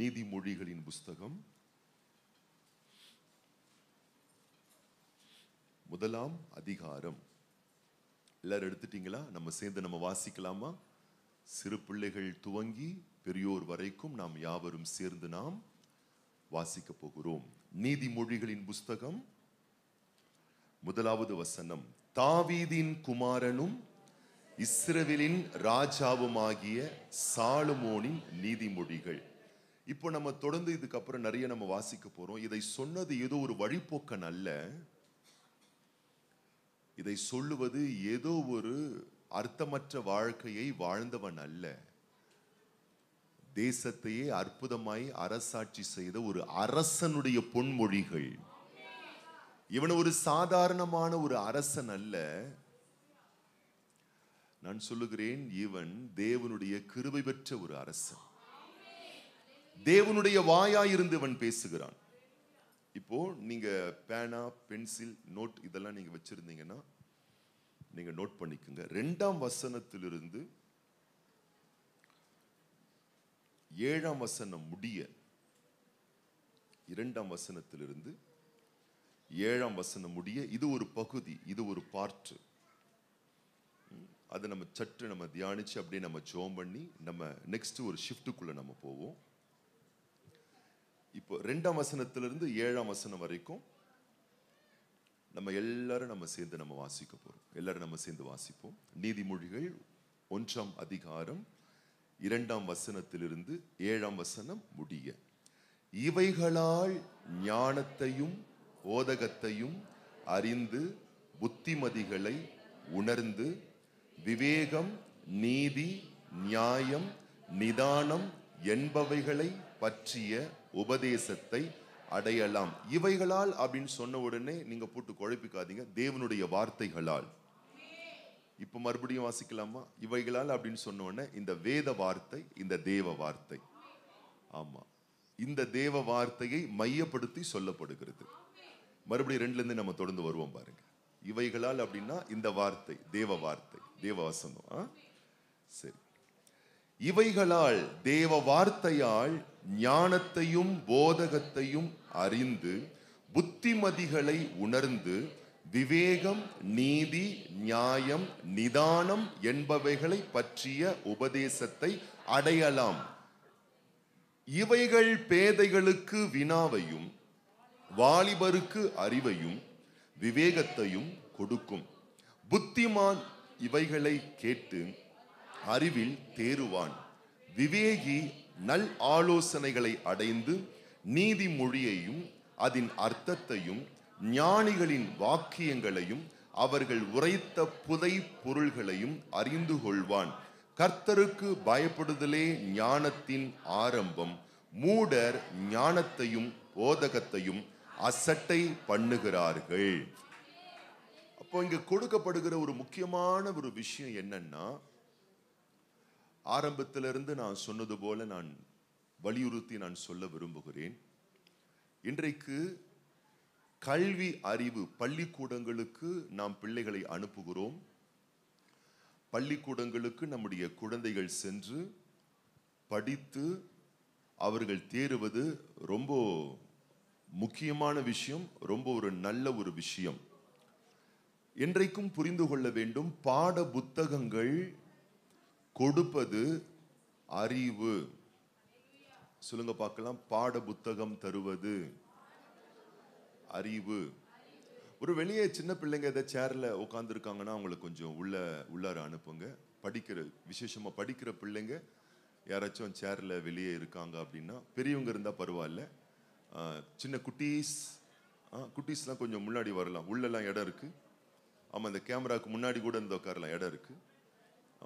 நீதிமொழிகளின் புஸ்தகம் முதலாம் அதிகாரம் எல்லாரும் எடுத்துட்டீங்களா நம்ம சேர்ந்து நம்ம வாசிக்கலாமா சிறு பிள்ளைகள் துவங்கி பெரியோர் வரைக்கும் நாம் யாவரும் சேர்ந்து நாம் வாசிக்க போகிறோம் நீதிமொழிகளின் புஸ்தகம் முதலாவது வசனம் தாவீதின் குமாரனும் இஸ்ரவேலின் ராஜாவுமாகிய சாலுமோனின் நீதிமொழிகள் இப்போ நம்ம தொடர்ந்து இதுக்கப்புறம் நிறைய நம்ம வாசிக்க போகிறோம் இதை சொன்னது ஏதோ ஒரு வழிபோக்கன் அல்ல இதை சொல்லுவது ஏதோ ஒரு அர்த்தமற்ற வாழ்க்கையை வாழ்ந்தவன் அல்ல தேசத்தையே அற்புதமாய் அரசாட்சி செய்த ஒரு அரசனுடைய பொன்மொழிகள் இவன் ஒரு சாதாரணமான ஒரு அரசன் அல்ல நான் சொல்லுகிறேன் இவன் தேவனுடைய கிருபை பெற்ற ஒரு அரசன் தேவனுடைய வாயாயிருந்து அவன் பேசுகிறான் இப்போ நீங்க பேனா பென்சில் நோட் இதெல்லாம் நீங்க வச்சிருந்தீங்கன்னா நீங்க நோட் பண்ணிக்கோங்க ரெண்டாம் வசனத்திலிருந்து ஏழாம் வசனம் முடிய இரண்டாம் வசனத்திலிருந்து ஏழாம் வசனம் முடிய இது ஒரு பகுதி இது ஒரு பார்ட்டு அதை நம்ம சற்று நம்ம தியானித்து அப்படியே நம்ம ஜோம் பண்ணி நம்ம நெக்ஸ்ட் ஒரு ஷிஃப்ட்டுக்குள்ளே நம்ம போவோம் இப்போ ரெண்டாம் வசனத்திலிருந்து ஏழாம் வசனம் வரைக்கும் நம்ம எல்லாரும் நம்ம சேர்ந்து நம்ம வாசிக்க போகிறோம் எல்லாரும் நம்ம சேர்ந்து வாசிப்போம் நீதிமொழிகள் ஒன்றாம் அதிகாரம் இரண்டாம் வசனத்திலிருந்து ஏழாம் வசனம் முடிய இவைகளால் ஞானத்தையும் ஓதகத்தையும் அறிந்து புத்திமதிகளை உணர்ந்து விவேகம் நீதி நியாயம் நிதானம் என்பவைகளை பற்றிய உபதேசத்தை அடையலாம் இவைகளால் அப்படின்னு சொன்ன உடனே நீங்க போட்டு குழப்பிக்காதீங்க தேவனுடைய வார்த்தைகளால் இப்ப மறுபடியும் வாசிக்கலாமா இவைகளால் அப்படின்னு சொன்ன உடனே இந்த வேத வார்த்தை இந்த தேவ வார்த்தை ஆமா இந்த தேவ வார்த்தையை மையப்படுத்தி சொல்லப்படுகிறது மறுபடியும் ரெண்டுலேருந்து நம்ம தொடர்ந்து வருவோம் பாருங்க இவைகளால் அப்படின்னா இந்த வார்த்தை தேவ வார்த்தை தேவ வசனம் சரி இவைகளால் தேவ வார்த்தையால் ஞானத்தையும் போதகத்தையும் அறிந்து புத்திமதிகளை உணர்ந்து விவேகம் நீதி நியாயம் நிதானம் என்பவைகளை பற்றிய உபதேசத்தை அடையலாம் இவைகள் பேதைகளுக்கு வினாவையும் வாலிபருக்கு அறிவையும் விவேகத்தையும் கொடுக்கும் புத்திமான் இவைகளை கேட்டு அறிவில் தேறுவான் விவேகி நல் ஆலோசனைகளை அடைந்து நீதிமொழியையும் அதன் அர்த்தத்தையும் ஞானிகளின் வாக்கியங்களையும் அவர்கள் உரைத்த புதை பொருள்களையும் அறிந்து கொள்வான் கர்த்தருக்கு பயப்படுதலே ஞானத்தின் ஆரம்பம் மூடர் ஞானத்தையும் போதகத்தையும் அசட்டை பண்ணுகிறார்கள் அப்போ இங்கே கொடுக்கப்படுகிற ஒரு முக்கியமான ஒரு விஷயம் என்னன்னா ஆரம்பத்திலிருந்து நான் சொன்னது போல நான் வலியுறுத்தி நான் சொல்ல விரும்புகிறேன் இன்றைக்கு கல்வி அறிவு பள்ளிக்கூடங்களுக்கு நாம் பிள்ளைகளை அனுப்புகிறோம் பள்ளிக்கூடங்களுக்கு நம்முடைய குழந்தைகள் சென்று படித்து அவர்கள் தேறுவது ரொம்ப முக்கியமான விஷயம் ரொம்ப ஒரு நல்ல ஒரு விஷயம் என்றைக்கும் புரிந்து கொள்ள வேண்டும் பாட புத்தகங்கள் கொடுப்பது அறிவு சொல்லுங்க பார்க்கலாம் பாட புத்தகம் தருவது அறிவு ஒரு வெளியே சின்ன பிள்ளைங்க ஏதாவது சேரில் உட்காந்துருக்காங்கன்னா அவங்களை கொஞ்சம் உள்ள உள்ளார அனுப்புங்க படிக்கிற விசேஷமாக படிக்கிற பிள்ளைங்க யாராச்சும் சேரில் வெளியே இருக்காங்க அப்படின்னா பெரியவங்க இருந்தால் பரவாயில்ல சின்ன குட்டீஸ் குட்டீஸ்லாம் கொஞ்சம் முன்னாடி வரலாம் உள்ளெல்லாம் இடம் இருக்குது ஆமாம் இந்த கேமராவுக்கு முன்னாடி கூட இந்த உட்காரலாம் இடம் இருக்குது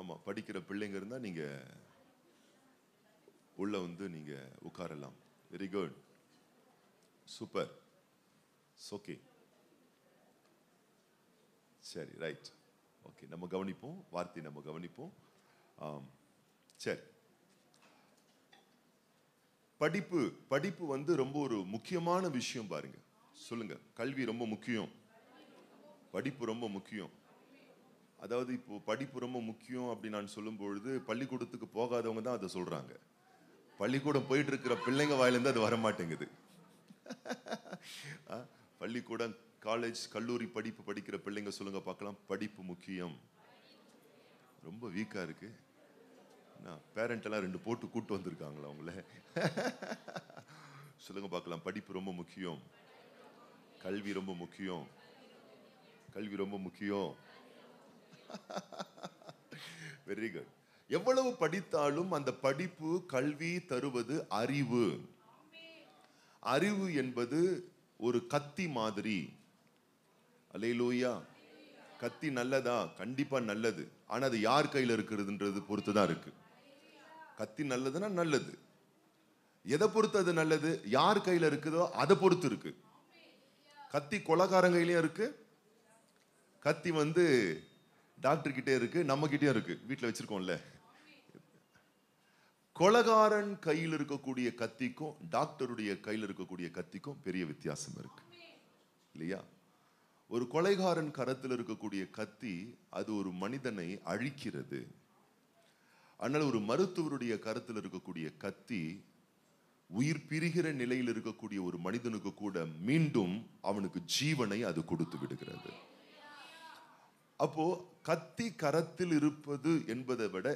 ஆமாம் படிக்கிற பிள்ளைங்க இருந்தால் நீங்கள் உள்ளே வந்து நீங்கள் உட்காரலாம் வெரி குட் சூப்பர் ஓகே சரி ரைட் ஓகே நம்ம கவனிப்போம் வார்த்தை நம்ம கவனிப்போம் சரி படிப்பு படிப்பு வந்து ரொம்ப ஒரு முக்கியமான விஷயம் பாருங்க சொல்லுங்க கல்வி ரொம்ப முக்கியம் படிப்பு ரொம்ப முக்கியம் அதாவது இப்போ படிப்பு ரொம்ப முக்கியம் அப்படின்னு நான் சொல்லும் பொழுது பள்ளிக்கூடத்துக்கு போகாதவங்க தான் அதை சொல்கிறாங்க பள்ளிக்கூடம் போயிட்டு இருக்கிற பிள்ளைங்க வாயிலேருந்து அது வரமாட்டேங்குது பள்ளிக்கூடம் காலேஜ் கல்லூரி படிப்பு படிக்கிற பிள்ளைங்க சொல்லுங்க பார்க்கலாம் படிப்பு முக்கியம் ரொம்ப வீக்காக இருக்கு நான் எல்லாம் ரெண்டு போட்டு கூட்டு வந்திருக்காங்களா அவங்கள சொல்லுங்க பார்க்கலாம் படிப்பு ரொம்ப முக்கியம் கல்வி ரொம்ப முக்கியம் கல்வி ரொம்ப முக்கியம் வெரி குட் எவ்வளவு படித்தாலும் அந்த படிப்பு கல்வி தருவது அறிவு அறிவு என்பது ஒரு கத்தி மாதிரி அலையிலூயா கத்தி நல்லதா கண்டிப்பாக நல்லது ஆனால் அது யார் கையில் இருக்கிறதுன்றது பொறுத்து தான் இருக்கு கத்தி நல்லதுன்னா நல்லது எதை பொறுத்து அது நல்லது யார் கையில் இருக்குதோ அதை பொறுத்து இருக்கு கத்தி கொலகாரங்க இருக்கு கத்தி வந்து டாக்டர்கிட்டே நம்ம நம்மக்கிட்டே இருக்கு வீட்டில் வச்சிருக்கோம்ல கொலகாரன் கையில் இருக்கக்கூடிய கத்திக்கும் டாக்டருடைய கையில் இருக்கக்கூடிய கத்திக்கும் பெரிய வித்தியாசம் இருக்கு இல்லையா ஒரு கொலைகாரன் கரத்தில் இருக்கக்கூடிய கத்தி அது ஒரு மனிதனை அழிக்கிறது ஆனால் ஒரு மருத்துவருடைய கரத்தில் இருக்கக்கூடிய கத்தி உயிர் பிரிகிற நிலையில் இருக்கக்கூடிய ஒரு மனிதனுக்கு கூட மீண்டும் அவனுக்கு ஜீவனை அது கொடுத்து விடுகிறது அப்போது கத்தி கரத்தில் இருப்பது என்பதை விட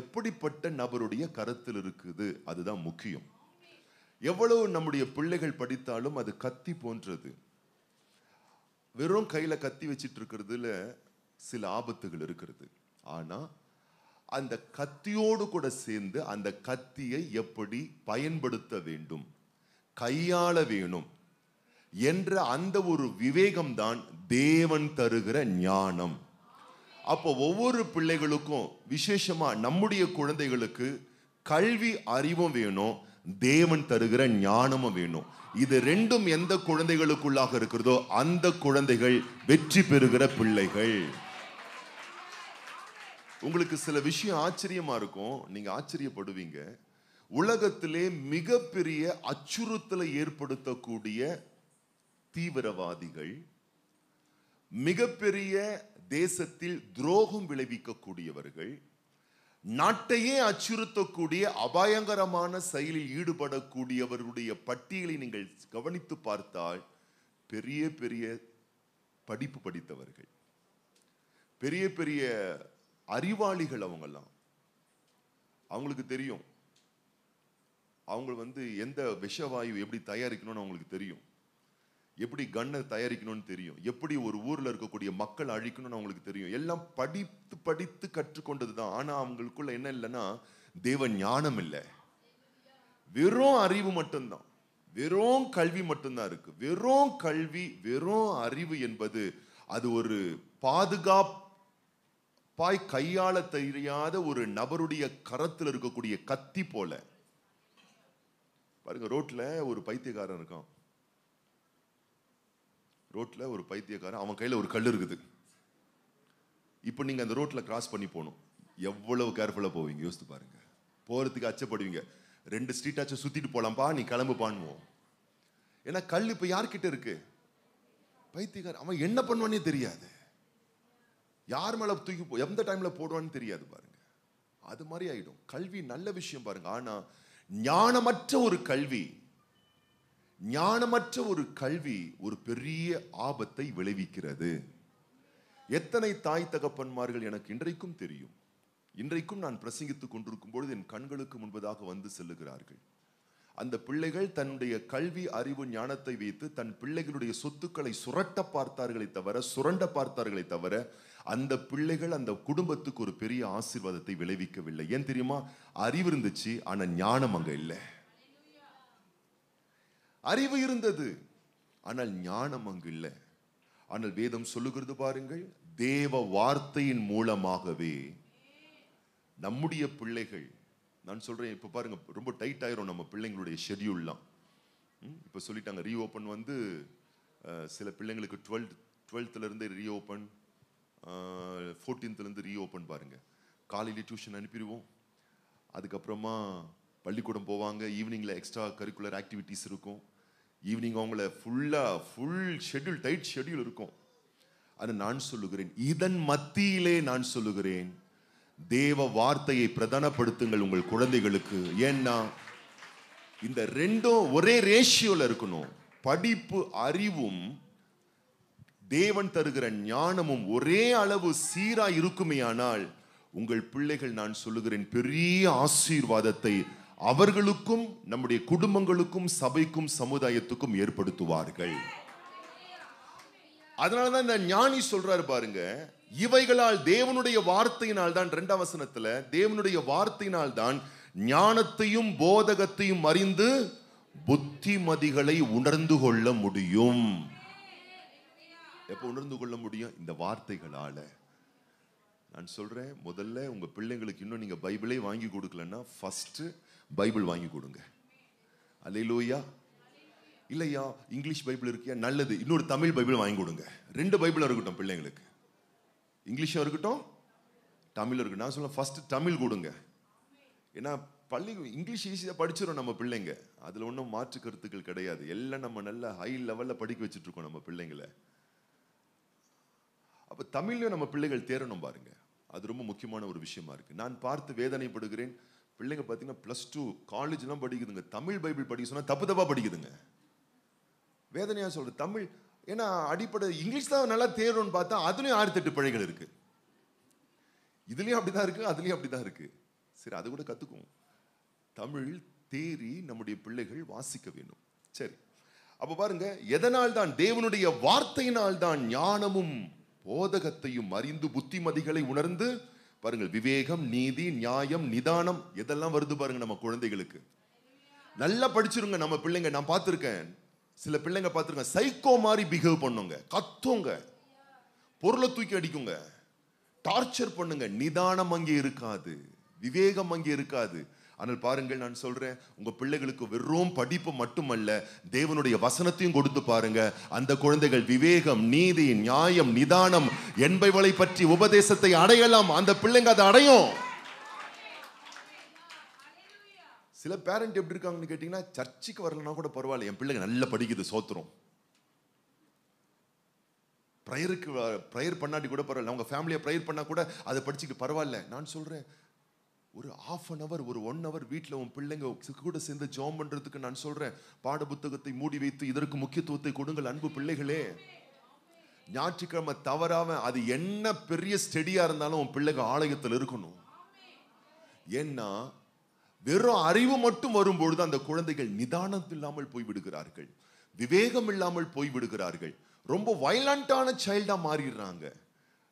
எப்படிப்பட்ட நபருடைய கரத்தில் இருக்குது அதுதான் முக்கியம் எவ்வளவு நம்முடைய பிள்ளைகள் படித்தாலும் அது கத்தி போன்றது வெறும் கையில் கத்தி வச்சிட்டு இருக்கிறதுல சில ஆபத்துகள் இருக்கிறது ஆனால் அந்த கத்தியோடு கூட சேர்ந்து அந்த கத்தியை எப்படி பயன்படுத்த வேண்டும் கையாள வேணும் என்ற அந்த ஒரு விவேகம் தான் தேவன் தருகிற ஞானம் அப்போ ஒவ்வொரு பிள்ளைகளுக்கும் விசேஷமாக நம்முடைய குழந்தைகளுக்கு கல்வி அறிவும் வேணும் தேவன் தருகிற ஞானமும் வேணும் இது ரெண்டும் எந்த குழந்தைகளுக்குள்ளாக இருக்கிறதோ அந்த குழந்தைகள் வெற்றி பெறுகிற பிள்ளைகள் உங்களுக்கு சில விஷயம் ஆச்சரியமா இருக்கும் நீங்க ஆச்சரியப்படுவீங்க உலகத்திலே மிகப்பெரிய அச்சுறுத்தலை ஏற்படுத்தக்கூடிய தீவிரவாதிகள் மிகப்பெரிய தேசத்தில் துரோகம் விளைவிக்கக்கூடியவர்கள் நாட்டையே அச்சுறுத்தக்கூடிய அபாயங்கரமான செயலில் ஈடுபடக்கூடியவருடைய பட்டியலை நீங்கள் கவனித்து பார்த்தால் பெரிய பெரிய படிப்பு படித்தவர்கள் பெரிய பெரிய அறிவாளிகள் அவங்கெல்லாம் அவங்களுக்கு தெரியும் அவங்க வந்து எந்த விஷவாயு எப்படி தயாரிக்கணும்னு அவங்களுக்கு தெரியும் எப்படி கண்ணை தயாரிக்கணும்னு தெரியும் எப்படி ஒரு ஊரில் இருக்கக்கூடிய மக்கள் அழிக்கணும்னு அவங்களுக்கு தெரியும் எல்லாம் படித்து படித்து கற்றுக்கொண்டது தான் ஆனால் அவங்களுக்குள்ள என்ன இல்லைன்னா தேவ ஞானம் இல்லை வெறும் அறிவு மட்டும்தான் வெறும் கல்வி மட்டும்தான் இருக்கு வெறும் கல்வி வெறும் அறிவு என்பது அது ஒரு பாதுகாப்பாய் கையாள தெரியாத ஒரு நபருடைய கரத்தில் இருக்கக்கூடிய கத்தி போல பாருங்க ரோட்ல ஒரு பைத்தியக்காரன் இருக்கான் ரோட்டில் ஒரு பைத்தியக்காரன் அவன் கையில் ஒரு கல் இருக்குது இப்போ நீங்கள் அந்த ரோட்டில் கிராஸ் பண்ணி போகணும் எவ்வளவு கேர்ஃபுல்லாக போவீங்க யோசித்து பாருங்கள் போகிறதுக்கு அச்சப்படுவீங்க ரெண்டு ஸ்ட்ரீட்டாச்சும் சுற்றிட்டு போகலாம்ப்பா நீ கிளம்புப்பான்வோம் ஏன்னா கல் இப்போ யார்கிட்ட இருக்கு பைத்தியக்காரன் அவன் என்ன பண்ணுவானே தெரியாது யார் மேலே தூக்கி போ எந்த டைமில் போடுவான்னு தெரியாது பாருங்க அது மாதிரி ஆகிடும் கல்வி நல்ல விஷயம் பாருங்க ஆனால் ஞானமற்ற ஒரு கல்வி ஞானமற்ற ஒரு கல்வி ஒரு பெரிய ஆபத்தை விளைவிக்கிறது எத்தனை தாய் தகப்பன்மார்கள் எனக்கு இன்றைக்கும் தெரியும் இன்றைக்கும் நான் பிரசங்கித்துக் கொண்டிருக்கும் பொழுது என் கண்களுக்கு முன்பதாக வந்து செல்லுகிறார்கள் அந்த பிள்ளைகள் தன்னுடைய கல்வி அறிவு ஞானத்தை வைத்து தன் பிள்ளைகளுடைய சொத்துக்களை சுரட்ட பார்த்தார்களே தவிர சுரண்ட பார்த்தார்களே தவிர அந்த பிள்ளைகள் அந்த குடும்பத்துக்கு ஒரு பெரிய ஆசீர்வாதத்தை விளைவிக்கவில்லை ஏன் தெரியுமா அறிவு இருந்துச்சு ஆனால் ஞானம் அங்கே இல்லை அறிவு இருந்தது ஆனால் ஞானம் அங்கு இல்லை ஆனால் வேதம் சொல்லுகிறது பாருங்கள் தேவ வார்த்தையின் மூலமாகவே நம்முடைய பிள்ளைகள் நான் சொல்கிறேன் இப்போ பாருங்கள் ரொம்ப டைட் ஆயிரும் நம்ம பிள்ளைங்களுடைய ஷெடியூல்லாம் இப்போ சொல்லிட்டாங்க ஓப்பன் வந்து சில பிள்ளைங்களுக்கு டுவெல்த் டுவெல்த்துலேருந்து ஓப்பன் ஃபோர்டீன்த்துலேருந்து ஓப்பன் பாருங்கள் காலையில் டியூஷன் அனுப்பிடுவோம் அதுக்கப்புறமா பள்ளிக்கூடம் போவாங்க ஈவினிங்கில் எக்ஸ்ட்ரா கரிக்குலர் ஆக்டிவிட்டீஸ் இருக்கும் ஈவினிங் அவங்கள ஃபுல்லாக ஃபுல் ஷெட்யூல் டைட் ஷெட்யூல் இருக்கும் அது நான் சொல்லுகிறேன் இதன் மத்தியிலே நான் சொல்லுகிறேன் தேவ வார்த்தையை பிரதானப்படுத்துங்கள் உங்கள் குழந்தைகளுக்கு ஏன்னா இந்த ரெண்டும் ஒரே ரேஷியோவில் இருக்கணும் படிப்பு அறிவும் தேவன் தருகிற ஞானமும் ஒரே அளவு சீராக இருக்குமே ஆனால் உங்கள் பிள்ளைகள் நான் சொல்லுகிறேன் பெரிய ஆசீர்வாதத்தை அவர்களுக்கும் நம்முடைய குடும்பங்களுக்கும் சபைக்கும் சமுதாயத்துக்கும் ஏற்படுத்துவார்கள் அதனாலதான் இந்த ஞானி சொல்றாரு பாருங்க இவைகளால் தேவனுடைய வார்த்தையினால் தான் ரெண்டாம் வசனத்துல தேவனுடைய வார்த்தையினால் தான் ஞானத்தையும் போதகத்தையும் அறிந்து புத்திமதிகளை உணர்ந்து கொள்ள முடியும் எப்போ உணர்ந்து கொள்ள முடியும் இந்த வார்த்தைகளால நான் சொல்கிறேன் முதல்ல உங்கள் பிள்ளைங்களுக்கு இன்னும் நீங்கள் பைபிளே வாங்கி கொடுக்கலன்னா ஃபர்ஸ்ட் பைபிள் வாங்கி கொடுங்க அலையிலூயா இல்லையா இங்கிலீஷ் பைபிள் இருக்கியா நல்லது இன்னொரு தமிழ் பைபிள் வாங்கி கொடுங்க ரெண்டு பைபிள் இருக்கட்டும் பிள்ளைங்களுக்கு இங்கிலீஷாக இருக்கட்டும் தமிழ் இருக்கட்டும் நான் சொல்ல ஃபஸ்ட்டு தமிழ் கொடுங்க ஏன்னா பள்ளி இங்கிலீஷ் ஈஸியாக படிச்சிடும் நம்ம பிள்ளைங்க அதில் ஒன்றும் மாற்று கருத்துக்கள் கிடையாது எல்லாம் நம்ம நல்ல ஹை லெவலில் படிக்க வச்சுட்ருக்கோம் நம்ம பிள்ளைங்களை அப்போ தமிழ்லையும் நம்ம பிள்ளைகள் தேரணும் பாருங்க அது ரொம்ப முக்கியமான ஒரு விஷயமா இருக்குது நான் பார்த்து வேதனைப்படுகிறேன் பிள்ளைங்க பார்த்தீங்கன்னா ப்ளஸ் டூ காலேஜ்லாம் படிக்குதுங்க தமிழ் பைபிள் படிக்க சொன்னால் தப்பு தப்பாக படிக்குதுங்க வேதனையாக சொல்கிற தமிழ் ஏன்னா அடிப்படை இங்கிலீஷ் தான் நல்லா தேரும்னு பார்த்தா அதுலேயும் ஆயிரத்தெட்டு பிழைகள் இருக்குது இதுலேயும் அப்படி தான் இருக்குது அதுலேயும் அப்படி தான் இருக்குது சரி அது கூட கற்றுக்குவோம் தமிழ் தேறி நம்முடைய பிள்ளைகள் வாசிக்க வேணும் சரி அப்போ பாருங்க எதனால் தான் தேவனுடைய வார்த்தையினால் தான் ஞானமும் போதகத்தையும் அறிந்து புத்திமதிகளை உணர்ந்து பாருங்கள் விவேகம் நீதி நியாயம் நிதானம் இதெல்லாம் வருது பாருங்க நம்ம குழந்தைகளுக்கு நல்லா படிச்சிருங்க நம்ம பிள்ளைங்க நான் பார்த்துருக்கேன் சில பிள்ளைங்க பார்த்துருக்கேன் சைக்கோ மாதிரி பிஹேவ் பண்ணுங்க கத்துங்க பொருளை தூக்கி அடிக்குங்க டார்ச்சர் பண்ணுங்க நிதானம் அங்கே இருக்காது விவேகம் அங்கே இருக்காது ஆனால் பாருங்கள் நான் சொல்கிறேன் உங்கள் பிள்ளைகளுக்கு வெறும் படிப்பு மட்டுமல்ல தேவனுடைய வசனத்தையும் கொடுத்து பாருங்க அந்த குழந்தைகள் விவேகம் நீதி நியாயம் நிதானம் என்பவளை பற்றி உபதேசத்தை அடையலாம் அந்த பிள்ளைங்க அதை அடையும் சில பேரண்ட் எப்படி இருக்காங்கன்னு கேட்டிங்கன்னா சர்ச்சுக்கு வரலன்னா கூட பரவாயில்ல என் பிள்ளைங்க நல்லா படிக்குது சோத்துரும் ப்ரேயருக்கு ப்ரேயர் பண்ணாட்டி கூட பரவாயில்ல அவங்க ஃபேமிலியை ப்ரேயர் பண்ணால் கூட அதை படிச்சுக்க பரவாயில்ல நான் சொல்கிறேன் ஒரு ஆஃப் அன் அவர் ஒரு ஒன் ஹவர் வீட்டில் உன் பிள்ளைங்க கூட சேர்ந்து ஜோம் பண்ணுறதுக்கு நான் சொல்கிறேன் பாட புத்தகத்தை மூடி வைத்து இதற்கு முக்கியத்துவத்தை கொடுங்கள் அன்பு பிள்ளைகளே ஞாயிற்றுக்கிழமை தவறாம அது என்ன பெரிய ஸ்டெடியாக இருந்தாலும் உன் பிள்ளைங்க ஆலயத்தில் இருக்கணும் ஏன்னா வெறும் அறிவு மட்டும் வரும்பொழுது அந்த குழந்தைகள் நிதானம் இல்லாமல் போய்விடுகிறார்கள் விவேகம் இல்லாமல் போய்விடுகிறார்கள் ரொம்ப வயலண்டான சைல்டாக மாறிடுறாங்க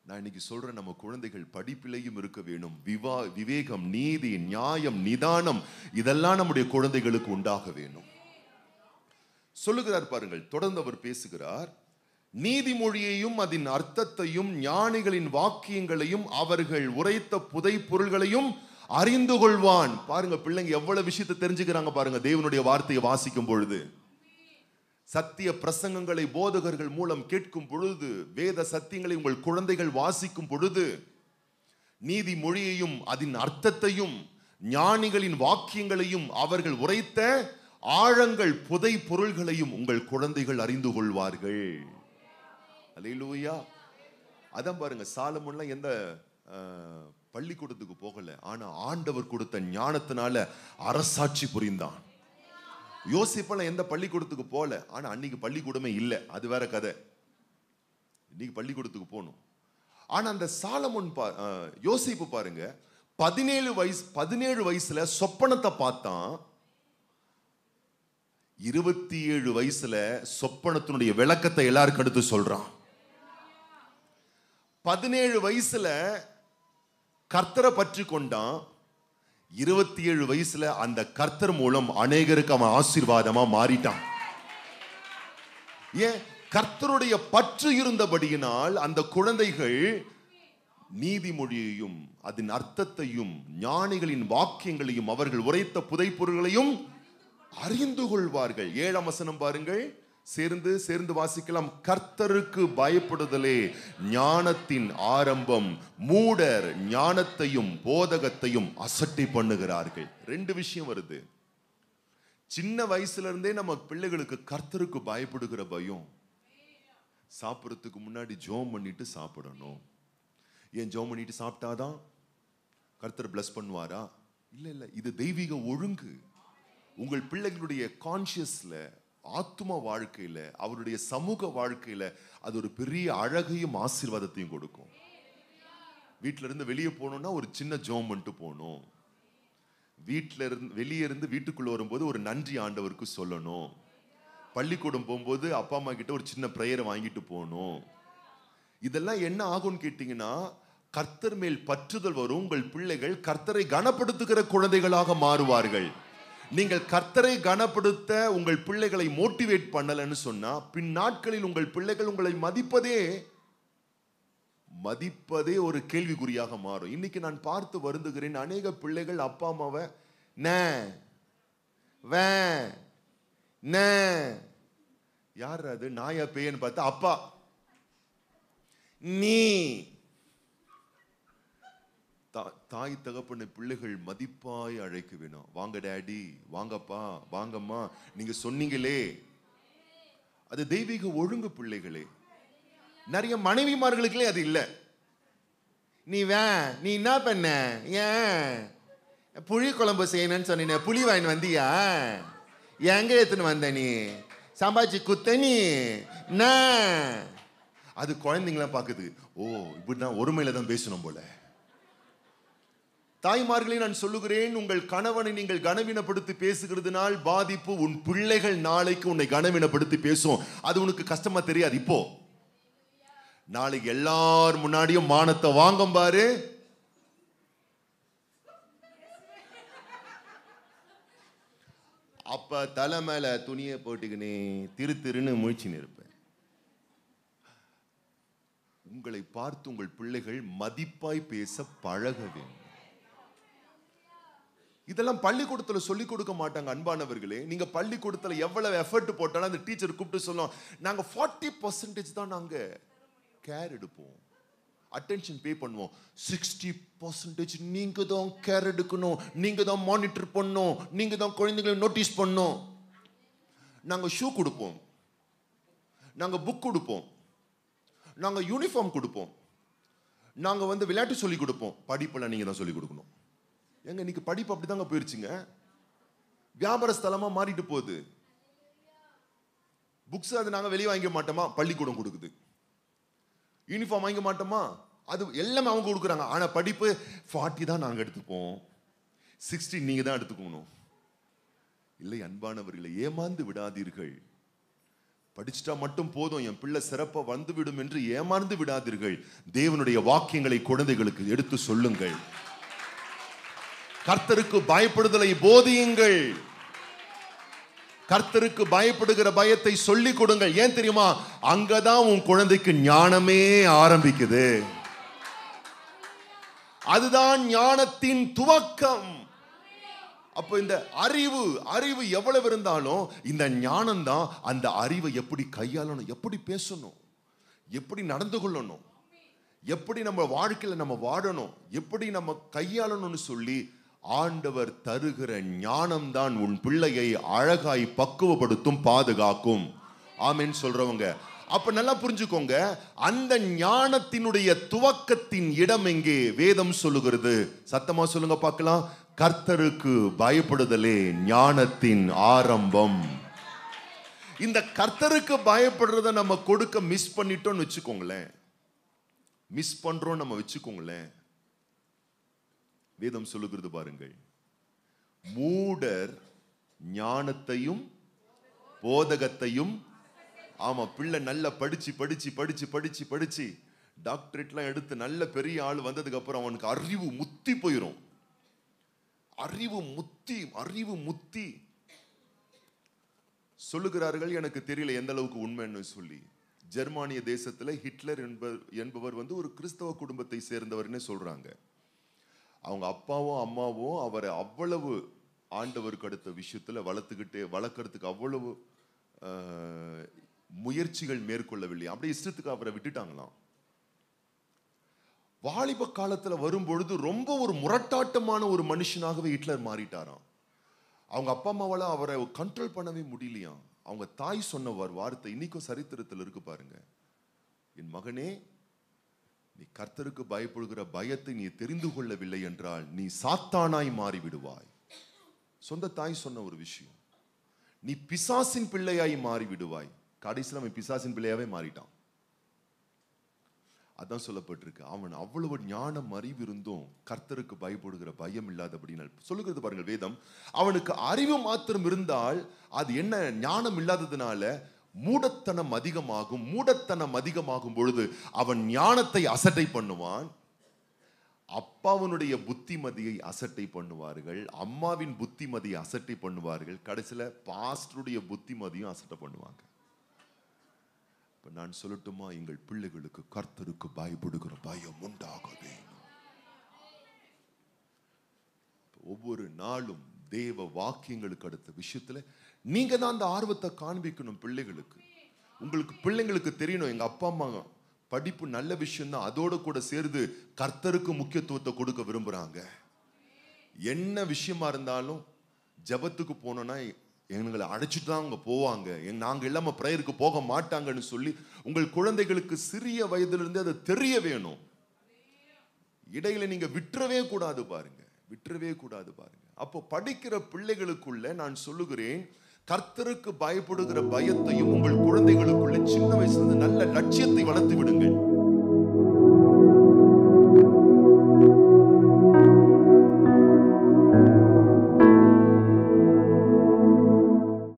நான் இன்னைக்கு சொல்றேன் நம்ம குழந்தைகள் படிப்பிலையும் இருக்க வேணும் விவா விவேகம் நீதி நியாயம் நிதானம் இதெல்லாம் நம்முடைய குழந்தைகளுக்கு உண்டாக வேணும் சொல்லுகிறார் பாருங்கள் தொடர்ந்து அவர் பேசுகிறார் நீதிமொழியையும் அதன் அர்த்தத்தையும் ஞானிகளின் வாக்கியங்களையும் அவர்கள் உரைத்த புதை பொருள்களையும் அறிந்து கொள்வான் பாருங்க பிள்ளைங்க எவ்வளவு விஷயத்தை தெரிஞ்சுக்கிறாங்க பாருங்க தேவனுடைய வார்த்தையை வாசிக்கும் பொழுது சத்திய பிரசங்கங்களை போதகர்கள் மூலம் கேட்கும் பொழுது வேத சத்தியங்களை உங்கள் குழந்தைகள் வாசிக்கும் பொழுது நீதி மொழியையும் அதன் அர்த்தத்தையும் ஞானிகளின் வாக்கியங்களையும் அவர்கள் உரைத்த ஆழங்கள் புதை பொருள்களையும் உங்கள் குழந்தைகள் அறிந்து கொள்வார்கள் அலையிலூயா அதான் பாருங்க சாலமுன்லாம் எந்த பள்ளிக்கூடத்துக்கு போகல ஆனா ஆண்டவர் கொடுத்த ஞானத்தினால அரசாட்சி புரிந்தான் யோசிப்பெல்லாம் எந்த பள்ளிக்கூடத்துக்கு போகல ஆனால் அன்னைக்கு பள்ளிக்கூடமே இல்லை அது வேற கதை இன்னைக்கு பள்ளிக்கூடத்துக்கு போகணும் ஆனால் அந்த சாலமோன் பா யோசிப்பு பாருங்க பதினேழு வயசு பதினேழு வயசுல சொப்பனத்தை பார்த்தான் இருபத்தி ஏழு வயசுல சொப்பனத்தினுடைய விளக்கத்தை எல்லாருக்கும் எடுத்து சொல்றான் பதினேழு வயசுல கர்த்தரை பற்றி கொண்டான் இருபத்தி ஏழு வயசுல அந்த கர்த்தர் மூலம் அநேகருக்கு அவன் ஆசீர்வாதமா மாறிட்டான் ஏன் கர்த்தருடைய பற்று இருந்தபடியினால் அந்த குழந்தைகள் நீதிமொழியையும் அதன் அர்த்தத்தையும் ஞானிகளின் வாக்கியங்களையும் அவர்கள் உரைத்த புதைப்பொருள்களையும் அறிந்து கொள்வார்கள் ஏழாம் வசனம் பாருங்கள் சேர்ந்து சேர்ந்து வாசிக்கலாம் கர்த்தருக்கு பயப்படுதலே ஞானத்தின் ஆரம்பம் மூடர் ஞானத்தையும் போதகத்தையும் அசட்டி பண்ணுகிறார்கள் ரெண்டு விஷயம் வருது சின்ன வயசுல இருந்தே நம்ம பிள்ளைகளுக்கு கர்த்தருக்கு பயப்படுகிற பயம் சாப்பிட்றதுக்கு முன்னாடி ஜோம் பண்ணிட்டு சாப்பிடணும் ஏன் ஜோம் பண்ணிட்டு சாப்பிட்டாதான் கர்த்தர் பிளஸ் பண்ணுவாரா இல்லை இல்லை இது தெய்வீக ஒழுங்கு உங்கள் பிள்ளைகளுடைய கான்சியஸில் ஆத்ம வாழ்க்கையில் அவருடைய சமூக வாழ்க்கையில் அது ஒரு பெரிய அழகையும் ஆசீர்வாதத்தையும் கொடுக்கும் இருந்து வெளியே போகணுன்னா ஒரு சின்ன ஜோம் வந்துட்டு போகணும் வீட்டில் இருந்து வெளியே இருந்து வீட்டுக்குள்ளே வரும்போது ஒரு நன்றி ஆண்டவருக்கு சொல்லணும் பள்ளிக்கூடம் போகும்போது அப்பா அம்மா கிட்ட ஒரு சின்ன ப்ரேயரை வாங்கிட்டு போகணும் இதெல்லாம் என்ன ஆகும்னு கேட்டிங்கன்னா கர்த்தர் மேல் பற்றுதல் வரும் உங்கள் பிள்ளைகள் கர்த்தரை கனப்படுத்துகிற குழந்தைகளாக மாறுவார்கள் நீங்கள் கர்த்தரை கனப்படுத்த உங்கள் பிள்ளைகளை மோட்டிவேட் பண்ணலன்னு சொன்னால் பின் நாட்களில் உங்கள் பிள்ளைகள் உங்களை மதிப்பதே மதிப்பதே ஒரு கேள்விக்குறியாக மாறும் இன்னைக்கு நான் பார்த்து வருந்துகிறேன் அநேக பிள்ளைகள் அப்பா அம்மாவை நே வே நே யார் அது நாயா பேயன்னு பார்த்தா அப்பா நீ தாய் தகப்பனை பிள்ளைகள் மதிப்பாய் அழைக்க வேணும் வாங்க டேடி வாங்கப்பா வாங்கம்மா நீங்க சொன்னீங்களே அது தெய்வீக ஒழுங்கு பிள்ளைகளே நிறைய மனைவிமார்களுக்குலே அது இல்லை நீ வே நீ என்ன பண்ண ஏன் புளி குழம்பு செய்யணும்னு சொன்ன புளி வாங்கி வந்தியா எங்க எடுத்துன்னு வந்த நீ சம்பாதிச்சு குத்த நீ அது குழந்தைங்களாம் பார்க்குது ஓ இப்படி தான் ஒருமையில தான் பேசணும் போல தாய்மார்களே நான் சொல்லுகிறேன் உங்கள் கணவனை நீங்கள் கனவீனப்படுத்தி பேசுகிறதுனால் பாதிப்பு உன் பிள்ளைகள் நாளைக்கு உன்னை கனவீனப்படுத்தி பேசும் அது உனக்கு கஷ்டமா தெரியாது இப்போ நாளைக்கு எல்லார் முன்னாடியும் மானத்தை வாங்கும் பாரு அப்ப தலை மேல துணியை போட்டுக்கினே திரு திருன்னு முயற்சி இருப்பேன் உங்களை பார்த்து உங்கள் பிள்ளைகள் மதிப்பாய் பேச பழக வேண்டும் இதெல்லாம் பள்ளிக்கூடத்தில் சொல்லிக் கொடுக்க மாட்டாங்க அன்பானவர்களே நீங்கள் பள்ளிக்கூடத்தில் எவ்வளவு எஃபர்ட் போட்டாலும் அந்த டீச்சர் கூப்பிட்டு சொல்லுவோம் நாங்கள் ஃபார்ட்டி பர்சன்டேஜ் தான் நாங்கள் கேர் எடுப்போம் அட்டென்ஷன் பே பண்ணுவோம் சிக்ஸ்டி பர்சன்டேஜ் நீங்கள் தான் கேர் எடுக்கணும் நீங்கள் தான் மானிட்டர் பண்ணும் நீங்கள் தான் குழந்தைங்களை நோட்டீஸ் பண்ணும் நாங்கள் ஷூ கொடுப்போம் நாங்கள் புக் கொடுப்போம் நாங்கள் யூனிஃபார்ம் கொடுப்போம் நாங்கள் வந்து விளையாட்டு சொல்லிக் கொடுப்போம் படிப்பெல்லாம் நீங்கள் தான் சொல்லிக் கொடுக்கணும் எங்க இன்னைக்கு படிப்பு அப்படிதாங்க போயிருச்சுங்க வியாபார ஸ்தலமா மாறிட்டு போகுது புக்ஸ் அது நாங்கள் வெளியே வாங்கிக்க மாட்டோமா பள்ளிக்கூடம் கொடுக்குது யூனிஃபார்ம் வாங்கிக்க மாட்டோமா அது எல்லாமே அவங்க கொடுக்குறாங்க ஆனால் படிப்பு ஃபார்ட்டி தான் நாங்கள் எடுத்துப்போம் சிக்ஸ்டி நீங்கள் தான் எடுத்துக்கணும் இல்லை அன்பானவர்களை ஏமாந்து விடாதீர்கள் படிச்சுட்டா மட்டும் போதும் என் பிள்ளை சிறப்பாக வந்துவிடும் என்று ஏமாந்து விடாதீர்கள் தேவனுடைய வாக்கியங்களை குழந்தைகளுக்கு எடுத்து சொல்லுங்கள் கர்த்தருக்கு பயப்படுதலை போதியுங்கள் கர்த்தருக்கு பயப்படுகிற பயத்தை சொல்லி கொடுங்க ஏன் தெரியுமா அங்கதான் உன் குழந்தைக்கு ஞானமே ஆரம்பிக்குது அதுதான் ஞானத்தின் துவக்கம் அப்போ இந்த அறிவு அறிவு எவ்வளவு இருந்தாலும் இந்த ஞானம் தான் அந்த அறிவை எப்படி கையாளணும் எப்படி பேசணும் எப்படி நடந்து கொள்ளணும் எப்படி நம்ம வாழ்க்கையில் நம்ம வாழணும் எப்படி நம்ம கையாளணும்னு சொல்லி ஆண்டவர் தருகிற ஞானம்தான் உன் பிள்ளையை அழகாய் பக்குவப்படுத்தும் பாதுகாக்கும் ஆமின்னு சொல்றவங்க அப்ப நல்லா புரிஞ்சுக்கோங்க அந்த ஞானத்தினுடைய துவக்கத்தின் இடம் எங்கே வேதம் சொல்லுகிறது சத்தமா சொல்லுங்க பார்க்கலாம் கர்த்தருக்கு பயப்படுதலே ஞானத்தின் ஆரம்பம் இந்த கர்த்தருக்கு பயப்படுறத நம்ம கொடுக்க மிஸ் பண்ணிட்டோம்னு வச்சுக்கோங்களேன் மிஸ் பண்றோம் நம்ம வச்சுக்கோங்களேன் வேதம் சொல்லுகிறது பாருங்கள் மூடர் ஞானத்தையும் போதகத்தையும் ஆமாம் பிள்ளை நல்லா படித்து படித்து படித்து படித்து படித்து டாக்டரேட்லாம் எடுத்து நல்ல பெரிய ஆள் வந்ததுக்கப்புறம் அவனுக்கு அறிவு முத்தி போயிடும் அறிவு முத்தி அறிவு முத்தி சொல்லுகிறார்கள் எனக்கு தெரியல எந்த அளவுக்கு உண்மைன்னு சொல்லி ஜெர்மானிய தேசத்தில் ஹிட்லர் என்பவர் வந்து ஒரு கிறிஸ்தவ குடும்பத்தை சேர்ந்தவர்னே சொல்கிறாங்க அவங்க அப்பாவும் அம்மாவும் அவரை அவ்வளவு ஆண்டவருக்கு அடுத்த விஷயத்தில் வளர்த்துக்கிட்டு வளர்க்குறதுக்கு அவ்வளவு முயற்சிகள் மேற்கொள்ளவில்லை அப்படியே இஷ்டத்துக்கு அவரை விட்டுட்டாங்களாம் வாலிப காலத்தில் வரும்பொழுது ரொம்ப ஒரு முரட்டாட்டமான ஒரு மனுஷனாகவே ஹிட்லர் மாறிட்டாராம் அவங்க அப்பா அம்மாவால் அவரை கண்ட்ரோல் பண்ணவே முடியலையாம் அவங்க தாய் சொன்ன வார்த்தை இன்னைக்கும் சரித்திரத்தில் இருக்கு பாருங்க என் மகனே நீ கர்த்தருக்கு பயப்படுகிற பயத்தை நீ தெரிந்து கொள்ளவில்லை என்றால் நீ சாத்தானாய் மாறிவிடுவாய் சொந்த தாய் சொன்ன ஒரு விஷயம் நீ பிசாசின் பிள்ளையாய் மாறிவிடுவாய் கடைசியில் அவன் பிசாசின் பிள்ளையாவே மாறிட்டான் அதான் சொல்லப்பட்டிருக்கு அவன் அவ்வளவு ஞானம் அறிவிருந்தும் கர்த்தருக்கு பயப்படுகிற பயம் அப்படின்னு சொல்லுகிறது பாருங்கள் வேதம் அவனுக்கு அறிவு மாத்திரம் இருந்தால் அது என்ன ஞானம் இல்லாததுனால மூடத்தனம் அதிகமாகும் மூடத்தனம் அதிகமாகும் பொழுது அவன் ஞானத்தை அசட்டை பண்ணுவான் அப்பாவனுடைய புத்திமதியை அசட்டை பண்ணுவார்கள் அம்மாவின் புத்திமதியை அசட்டை பண்ணுவார்கள் கடைசியில் பாஸ்டருடைய புத்திமதியும் அசட்டை பண்ணுவாங்க இப்போ நான் சொல்லட்டுமா எங்கள் பிள்ளைகளுக்கு கர்த்தருக்கு பயப்படுகிற பயம் உண்டாகவே ஒவ்வொரு நாளும் தேவ வாக்கியங்களுக்கு அடுத்த விஷயத்தில் நீங்கள் தான் அந்த ஆர்வத்தை காண்பிக்கணும் பிள்ளைகளுக்கு உங்களுக்கு பிள்ளைங்களுக்கு தெரியணும் எங்கள் அப்பா அம்மா படிப்பு நல்ல விஷயம்தான் அதோடு கூட சேர்ந்து கர்த்தருக்கு முக்கியத்துவத்தை கொடுக்க விரும்புகிறாங்க என்ன விஷயமா இருந்தாலும் ஜபத்துக்கு போனோன்னா எங்களை அழைச்சிட்டு தான் அவங்க போவாங்க என் நாங்கள் இல்லாமல் ப்ரேயருக்கு போக மாட்டாங்கன்னு சொல்லி உங்கள் குழந்தைகளுக்கு சிறிய வயதுலேருந்து அதை தெரிய வேணும் இடையில நீங்கள் விட்டுறவே கூடாது பாருங்க விட்டுறவே கூடாது பாருங்க அப்போ படிக்கிற பிள்ளைகளுக்குள்ள நான் சொல்லுகிறேன் கர்த்தருக்கு பயப்படுகிற பயத்தையும் உங்கள் குழந்தைகளுக்குள்ள சின்ன வயசுல நல்ல லட்சியத்தை வளர்த்து விடுங்கள்